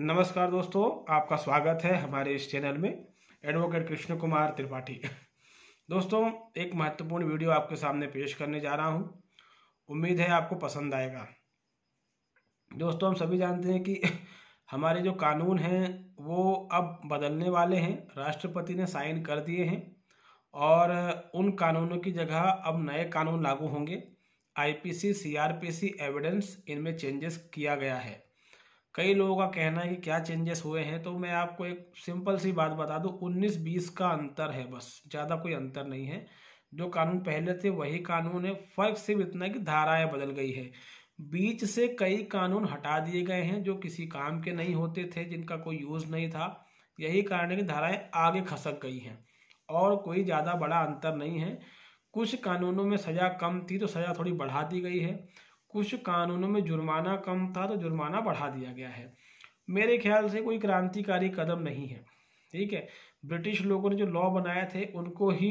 नमस्कार दोस्तों आपका स्वागत है हमारे इस चैनल में एडवोकेट कृष्ण कुमार त्रिपाठी दोस्तों एक महत्वपूर्ण वीडियो आपके सामने पेश करने जा रहा हूँ उम्मीद है आपको पसंद आएगा दोस्तों हम सभी जानते हैं कि हमारे जो कानून हैं वो अब बदलने वाले हैं राष्ट्रपति ने साइन कर दिए हैं और उन कानूनों की जगह अब नए कानून लागू होंगे आईपीसी सीआरपीसी एविडेंस इनमें चेंजेस किया गया है कई लोगों का कहना है कि क्या चेंजेस हुए हैं तो मैं आपको एक सिंपल सी बात बता दूं उन्नीस बीस का अंतर है बस ज़्यादा कोई अंतर नहीं है जो कानून पहले थे वही कानून है फर्क सिर्फ इतना कि धाराएं बदल गई है बीच से कई कानून हटा दिए गए हैं जो किसी काम के नहीं होते थे जिनका कोई यूज़ नहीं था यही कारण है कि धाराएँ आगे खसक गई हैं और कोई ज़्यादा बड़ा अंतर नहीं है कुछ कानूनों में सज़ा कम थी तो सज़ा थोड़ी बढ़ा दी गई है कुछ कानूनों में जुर्माना कम था तो जुर्माना बढ़ा दिया गया है मेरे ख्याल से कोई क्रांतिकारी कदम नहीं है ठीक है ब्रिटिश लोगों ने जो लॉ बनाए थे उनको ही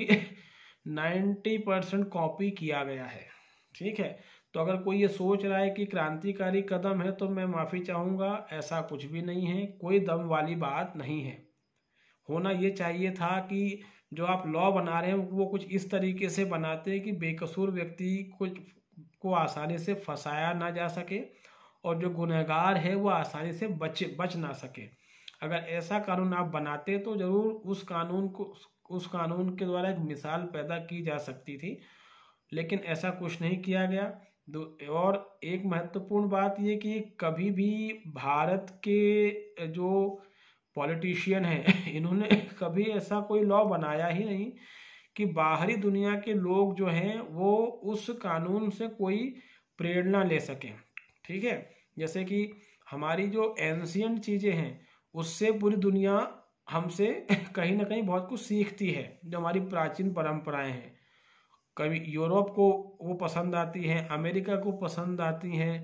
90 परसेंट कॉपी किया गया है ठीक है तो अगर कोई ये सोच रहा है कि क्रांतिकारी कदम है तो मैं माफ़ी चाहूँगा ऐसा कुछ भी नहीं है कोई दम वाली बात नहीं है होना ये चाहिए था कि जो आप लॉ बना रहे हैं वो कुछ इस तरीके से बनाते हैं कि बेकसूर व्यक्ति को को आसानी से फंसाया ना जा सके और जो गुनहगार है वो आसानी से बच बच ना सके अगर ऐसा कानून आप बनाते तो ज़रूर उस कानून को उस कानून के द्वारा एक मिसाल पैदा की जा सकती थी लेकिन ऐसा कुछ नहीं किया गया और एक महत्वपूर्ण बात ये कि कभी भी भारत के जो पॉलिटिशियन हैं इन्होंने कभी ऐसा कोई लॉ बनाया ही नहीं कि बाहरी दुनिया के लोग जो हैं वो उस कानून से कोई प्रेरणा ले सकें ठीक है जैसे कि हमारी जो एंशियंट चीज़ें हैं उससे पूरी दुनिया हमसे कहीं ना कहीं बहुत कुछ सीखती है जो हमारी प्राचीन परंपराएं हैं कभी यूरोप को वो पसंद आती हैं अमेरिका को पसंद आती हैं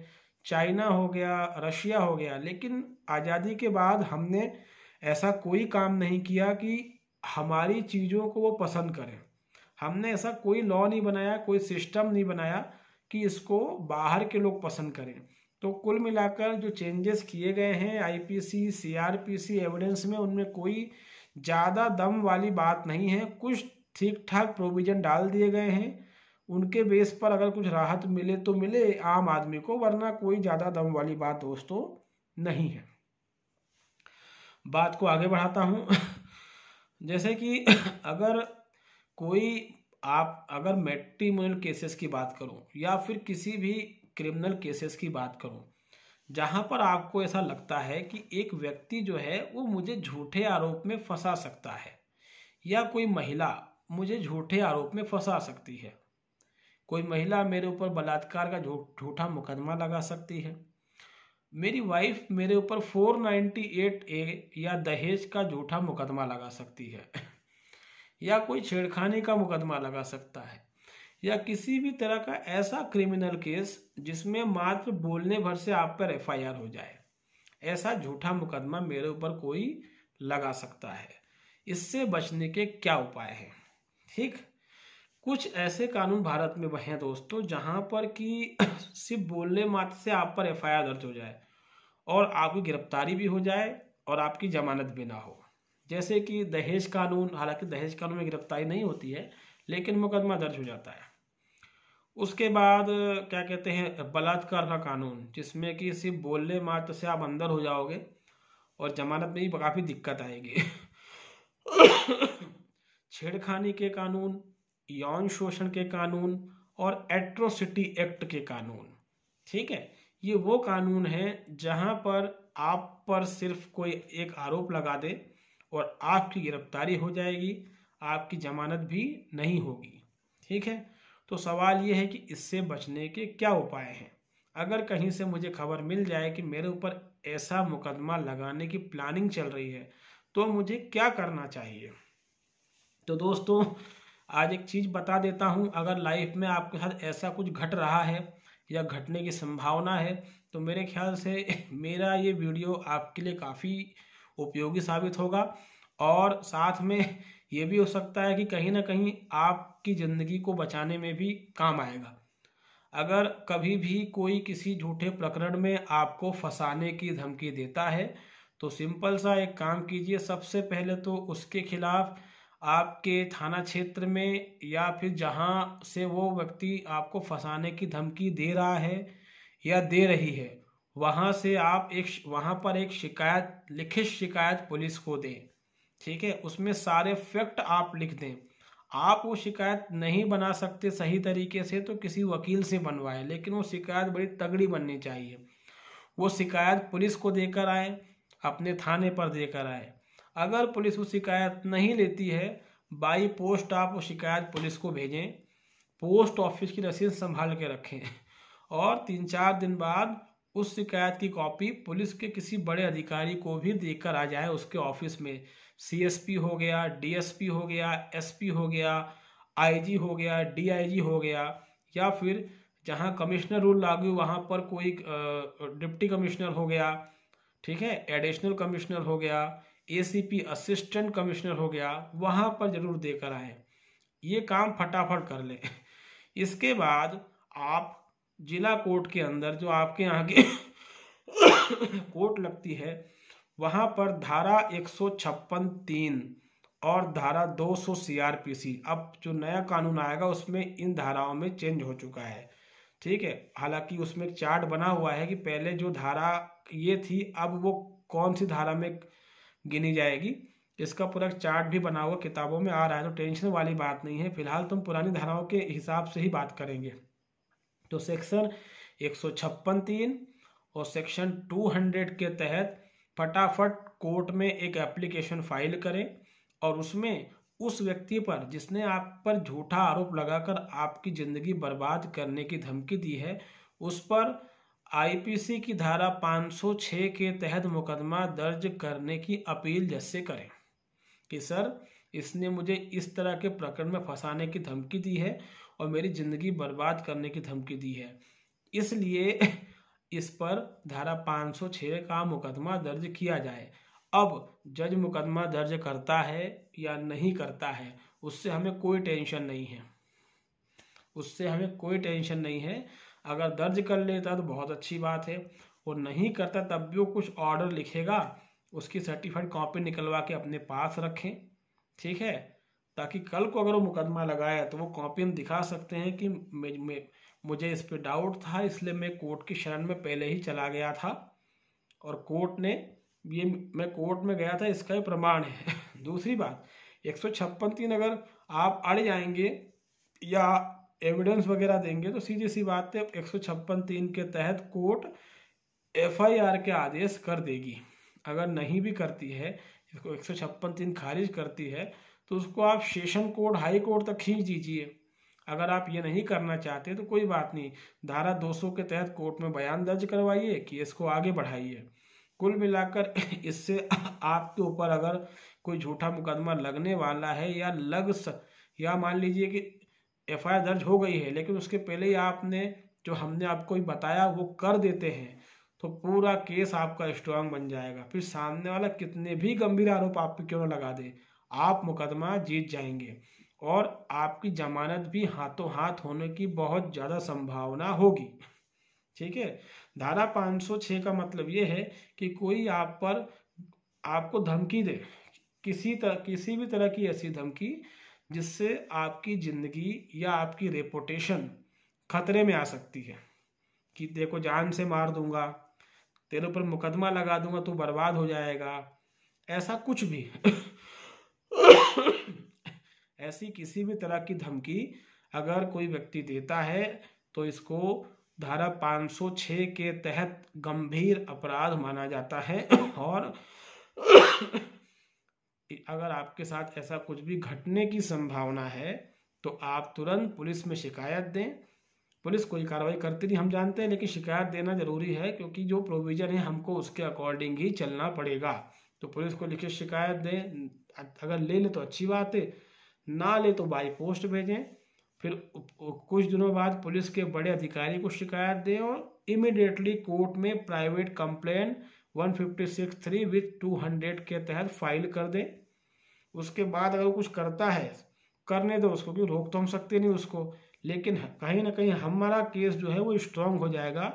चाइना हो गया रशिया हो गया लेकिन आज़ादी के बाद हमने ऐसा कोई काम नहीं किया कि हमारी चीज़ों को वो पसंद करें हमने ऐसा कोई लॉ नहीं बनाया कोई सिस्टम नहीं बनाया कि इसको बाहर के लोग पसंद करें तो कुल मिलाकर जो चेंजेस किए गए हैं आईपीसी सीआरपीसी एविडेंस में उनमें कोई ज़्यादा दम वाली बात नहीं है कुछ ठीक ठाक प्रोविज़न डाल दिए गए हैं उनके बेस पर अगर कुछ राहत मिले तो मिले आम आदमी को वरना कोई ज़्यादा दम वाली बात दोस्तों नहीं है बात को आगे बढ़ाता हूँ जैसे कि अगर कोई आप अगर मेट्रीमोनियल केसेस की बात करूं या फिर किसी भी क्रिमिनल केसेस की बात करूं जहां पर आपको ऐसा लगता है कि एक व्यक्ति जो है वो मुझे झूठे आरोप में फंसा सकता है या कोई महिला मुझे झूठे आरोप में फंसा सकती है कोई महिला मेरे ऊपर बलात्कार का झूठा मुकदमा लगा सकती है मेरी वाइफ मेरे ऊपर 498 ए या दहेज का झूठा मुकदमा लगा सकती है या कोई छेड़खानी का मुकदमा लगा सकता है या किसी भी तरह का ऐसा क्रिमिनल केस जिसमें मात्र बोलने भर से आप पर एफ हो जाए ऐसा झूठा मुकदमा मेरे ऊपर कोई लगा सकता है इससे बचने के क्या उपाय हैं ठीक कुछ ऐसे कानून भारत में हैं दोस्तों जहां पर कि सिर्फ बोलने मात्र से आप पर एफ दर्ज हो जाए और आपकी गिरफ्तारी भी हो जाए और आपकी जमानत भी ना हो जैसे कि दहेज कानून हालांकि दहेज कानून में गिरफ्तारी नहीं होती है लेकिन मुकदमा दर्ज हो जाता है उसके बाद क्या कहते हैं बलात्कार का कानून जिसमें कि सिर्फ बोलने मात्र से आप अंदर हो जाओगे और जमानत में भी काफ़ी दिक्कत आएगी छेड़खानी के कानून यौन शोषण के कानून और एट्रोसिटी एक्ट के कानून ठीक है ये वो कानून है जहां पर आप पर सिर्फ कोई एक आरोप लगा दे और आपकी गिरफ्तारी हो जाएगी आपकी जमानत भी नहीं होगी ठीक है तो सवाल ये है कि इससे बचने के क्या उपाय हैं अगर कहीं से मुझे खबर मिल जाए कि मेरे ऊपर ऐसा मुकदमा लगाने की प्लानिंग चल रही है तो मुझे क्या करना चाहिए तो दोस्तों आज एक चीज़ बता देता हूँ अगर लाइफ में आपके साथ ऐसा कुछ घट रहा है या घटने की संभावना है तो मेरे ख्याल से मेरा ये वीडियो आपके लिए काफ़ी उपयोगी साबित होगा और साथ में ये भी हो सकता है कि कहीं ना कहीं आपकी ज़िंदगी को बचाने में भी काम आएगा अगर कभी भी कोई किसी झूठे प्रकरण में आपको फंसाने की धमकी देता है तो सिंपल सा एक काम कीजिए सबसे पहले तो उसके खिलाफ़ आपके थाना क्षेत्र में या फिर जहाँ से वो व्यक्ति आपको फंसाने की धमकी दे रहा है या दे रही है वहाँ से आप एक वहाँ पर एक शिकायत लिखित शिकायत पुलिस को दें ठीक है उसमें सारे फैक्ट आप लिख दें आप वो शिकायत नहीं बना सकते सही तरीके से तो किसी वकील से बनवाएं लेकिन वो शिकायत बड़ी तगड़ी बननी चाहिए वो शिकायत पुलिस को देकर आए अपने थाने पर देकर आए अगर पुलिस वो शिकायत नहीं लेती है बाई पोस्ट आप वो शिकायत पुलिस को भेजें पोस्ट ऑफिस की रसीद संभाल के रखें और तीन चार दिन बाद उस शिकायत की कॉपी पुलिस के किसी बड़े अधिकारी को भी देकर आ जाए उसके ऑफिस में सीएसपी हो गया डीएसपी हो गया एसपी हो गया आईजी हो गया डीआईजी हो गया या फिर जहां कमिश्नर रूल लागू वहां पर कोई डिप्टी कमिश्नर हो गया ठीक है एडिशनल कमिश्नर हो गया एसीपी असिस्टेंट कमिश्नर हो गया वहाँ पर जरूर देकर आए ये काम फटाफट कर लें इसके बाद आप जिला कोर्ट के अंदर जो आपके यहाँ की कोर्ट लगती है वहाँ पर धारा एक सौ छप्पन तीन और धारा 200 सीआरपीसी अब जो नया कानून आएगा उसमें इन धाराओं में चेंज हो चुका है ठीक है हालांकि उसमें चार्ट बना हुआ है कि पहले जो धारा ये थी अब वो कौन सी धारा में गिनी जाएगी इसका पूरा चार्ट भी बना हुआ किताबों में आ रहा है तो टेंशन वाली बात नहीं है फिलहाल तुम पुरानी धाराओं के हिसाब से ही बात करेंगे तो सेक्शन एक सौ छप्पन तीन और सेक्शन टू हंड्रेड के तहत फटाफट कोर्ट में एक एप्लीकेशन फाइल करें और उसमें उस व्यक्ति पर जिसने आप पर झूठा आरोप लगाकर आपकी ज़िंदगी बर्बाद करने की धमकी दी है उस पर आईपीसी की धारा 506 के तहत मुकदमा दर्ज करने की अपील जज से करें कि सर इसने मुझे इस तरह के प्रकरण में फंसाने की धमकी दी है और मेरी ज़िंदगी बर्बाद करने की धमकी दी है इसलिए इस पर धारा 506 का मुकदमा दर्ज किया जाए अब जज मुकदमा दर्ज करता है या नहीं करता है उससे हमें कोई टेंशन नहीं है उससे हमें कोई टेंशन नहीं है अगर दर्ज कर लेता तो बहुत अच्छी बात है और नहीं करता तब भी वो कुछ ऑर्डर लिखेगा उसकी सर्टिफाइड कॉपी निकलवा के अपने पास रखें ठीक है ताकि कल को अगर वो मुकदमा लगाया तो वो कॉपी हम दिखा सकते हैं कि मुझे इस पर डाउट था इसलिए मैं कोर्ट की शरण में पहले ही चला गया था और कोर्ट ने ये मैं कोर्ट में गया था इसका ही प्रमाण है दूसरी बात एक सौ छप्पन तीन अगर आप अड़ जाएंगे या एविडेंस वगैरह देंगे तो सीधी सी बात है एक सौ छप्पन तीन के तहत कोर्ट एफआईआर के आदेश कर देगी अगर नहीं भी करती है इसको एक सौ छप्पन तीन खारिज करती है तो उसको आप सेशन कोर्ट हाई कोर्ट तक खींच दीजिए अगर आप ये नहीं करना चाहते तो कोई बात नहीं धारा 200 के तहत कोर्ट में बयान दर्ज करवाइए कि इसको आगे बढ़ाइए कुल मिलाकर इससे आपके ऊपर अगर कोई झूठा मुकदमा लगने वाला है या लग स या मान लीजिए कि एफ दर्ज हो गई है लेकिन उसके पहले ही आपने जो हमने आपको बताया वो कर देते हैं तो पूरा केस आपका स्ट्रांग बन जाएगा फिर सामने वाला कितने भी गंभीर आरोप आप पे क्यों ना लगा दे आप मुकदमा जीत जाएंगे और आपकी जमानत भी हाथों हाथ होने की बहुत ज़्यादा संभावना होगी ठीक है धारा 506 का मतलब ये है कि कोई आप पर आपको धमकी दे किसी तरह किसी भी तरह की ऐसी धमकी जिससे आपकी ज़िंदगी या आपकी रेपोटेशन खतरे में आ सकती है कि देखो जान से मार दूंगा तेरे ऊपर मुकदमा लगा दूंगा तो बर्बाद हो जाएगा ऐसा कुछ भी ऐसी किसी भी तरह की धमकी अगर कोई व्यक्ति देता है तो इसको धारा 506 के तहत गंभीर अपराध माना जाता है और अगर आपके साथ ऐसा कुछ भी घटने की संभावना है तो आप तुरंत पुलिस में शिकायत दें पुलिस कोई कार्रवाई करती नहीं हम जानते हैं लेकिन शिकायत देना ज़रूरी है क्योंकि जो प्रोविज़न है हमको उसके अकॉर्डिंग ही चलना पड़ेगा तो पुलिस को लिखे शिकायत दें अगर ले ले तो अच्छी बात है ना ले तो बाई पोस्ट भेजें फिर कुछ दिनों बाद पुलिस के बड़े अधिकारी को शिकायत दें और इमिडिएटली कोर्ट में private complaint one fifty six three with two hundred के तहत फाइल कर दें उसके बाद अगर कुछ करता है करने दो उसको क्योंकि रोक तो हम सकते नहीं उसको लेकिन कहीं ना कहीं हमारा केस जो है वो स्ट्रांग हो जाएगा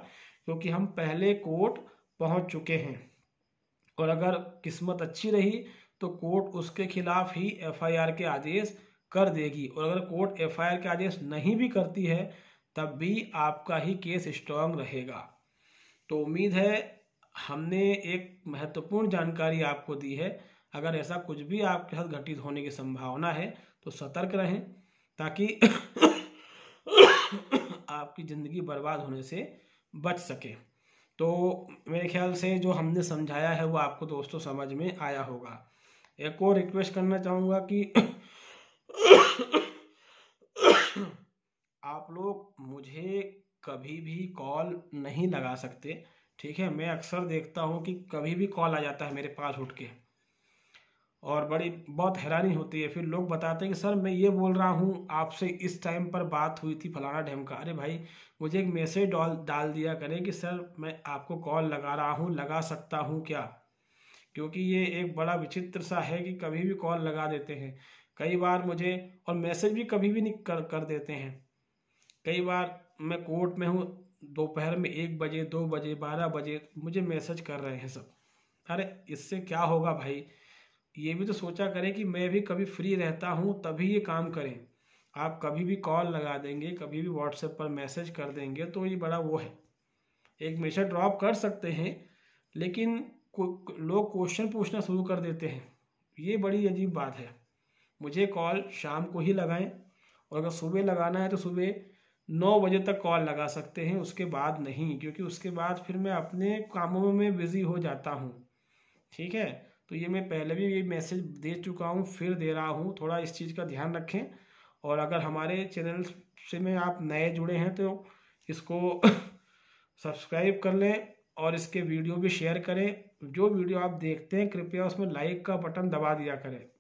क्योंकि हम पहले कोर्ट पहुंच चुके हैं और अगर किस्मत अच्छी रही तो कोर्ट उसके खिलाफ ही एफआईआर के आदेश कर देगी और अगर कोर्ट एफआईआर के आदेश नहीं भी करती है तब भी आपका ही केस स्ट्रांग रहेगा तो उम्मीद है हमने एक महत्वपूर्ण जानकारी आपको दी है अगर ऐसा कुछ भी आपके साथ घटित होने की संभावना है तो सतर्क रहें ताकि आपकी ज़िंदगी बर्बाद होने से बच सके तो मेरे ख्याल से जो हमने समझाया है वो आपको दोस्तों समझ में आया होगा एक और रिक्वेस्ट करना चाहूँगा कि आप लोग मुझे कभी भी कॉल नहीं लगा सकते ठीक है मैं अक्सर देखता हूँ कि कभी भी कॉल आ जाता है मेरे पास उठ के और बड़ी बहुत हैरानी होती है फिर लोग बताते हैं कि सर मैं ये बोल रहा हूँ आपसे इस टाइम पर बात हुई थी फलाना का अरे भाई मुझे एक मैसेज डाल डाल दिया करें कि सर मैं आपको कॉल लगा रहा हूँ लगा सकता हूँ क्या क्योंकि ये एक बड़ा विचित्र सा है कि कभी भी कॉल लगा देते हैं कई बार मुझे और मैसेज भी कभी भी नहीं कर कर देते हैं कई बार मैं कोर्ट में हूँ दोपहर में एक बजे दो बजे बारह बजे मुझे मैसेज कर रहे हैं सब अरे इससे क्या होगा भाई ये भी तो सोचा करें कि मैं भी कभी फ्री रहता हूँ तभी ये काम करें आप कभी भी कॉल लगा देंगे कभी भी व्हाट्सएप पर मैसेज कर देंगे तो ये बड़ा वो है एक मैसेज ड्रॉप कर सकते हैं लेकिन लोग क्वेश्चन पूछना शुरू कर देते हैं ये बड़ी अजीब बात है मुझे कॉल शाम को ही लगाएं और अगर सुबह लगाना है तो सुबह नौ बजे तक कॉल लगा सकते हैं उसके बाद नहीं क्योंकि उसके बाद फिर मैं अपने कामों में बिज़ी हो जाता हूँ ठीक है तो ये मैं पहले भी ये मैसेज दे चुका हूँ फिर दे रहा हूँ थोड़ा इस चीज़ का ध्यान रखें और अगर हमारे चैनल से में आप नए जुड़े हैं तो इसको सब्सक्राइब कर लें और इसके वीडियो भी शेयर करें जो वीडियो आप देखते हैं कृपया उसमें लाइक का बटन दबा दिया करें